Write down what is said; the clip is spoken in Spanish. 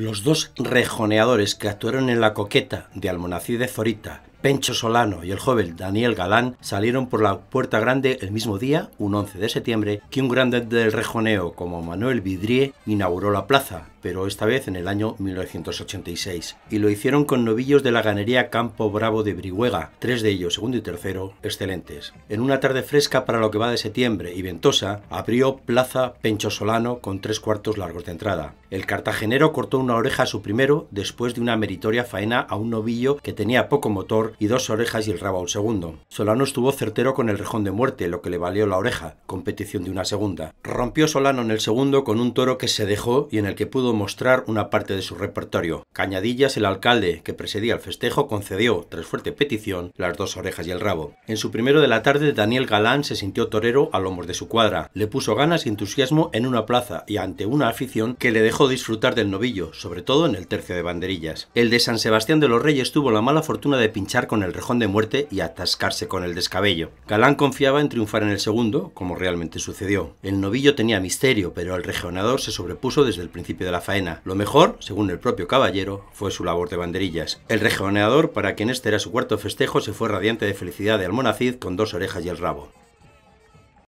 Los dos rejoneadores que actuaron en La Coqueta de Almonacid de Zorita, Pencho Solano y el joven Daniel Galán salieron por la Puerta Grande el mismo día, un 11 de septiembre, que un grande del rejoneo como Manuel Vidrié inauguró la plaza, pero esta vez en el año 1986, y lo hicieron con novillos de la ganería Campo Bravo de Brihuega, tres de ellos, segundo y tercero, excelentes. En una tarde fresca para lo que va de septiembre y ventosa, abrió Plaza Pencho Solano con tres cuartos largos de entrada. El cartagenero cortó una oreja a su primero después de una meritoria faena a un novillo que tenía poco motor y dos orejas y el rabo a un segundo. Solano estuvo certero con el rejón de muerte, lo que le valió la oreja, competición de una segunda. Rompió Solano en el segundo con un toro que se dejó y en el que pudo mostrar una parte de su repertorio. Cañadillas, el alcalde que presidía el festejo, concedió, tras fuerte petición, las dos orejas y el rabo. En su primero de la tarde, Daniel Galán se sintió torero a lomos de su cuadra. Le puso ganas y entusiasmo en una plaza y ante una afición que le dejó disfrutar del novillo, sobre todo en el tercio de banderillas. El de San Sebastián de los Reyes tuvo la mala fortuna de pinchar con el rejón de muerte y atascarse con el descabello. Galán confiaba en triunfar en el segundo, como realmente sucedió. El novillo tenía misterio, pero el regionador se sobrepuso desde el principio de la faena. Lo mejor, según el propio caballero, fue su labor de banderillas. El rejoneador, para quien este era su cuarto festejo, se fue radiante de felicidad de Almonacid con dos orejas y el rabo.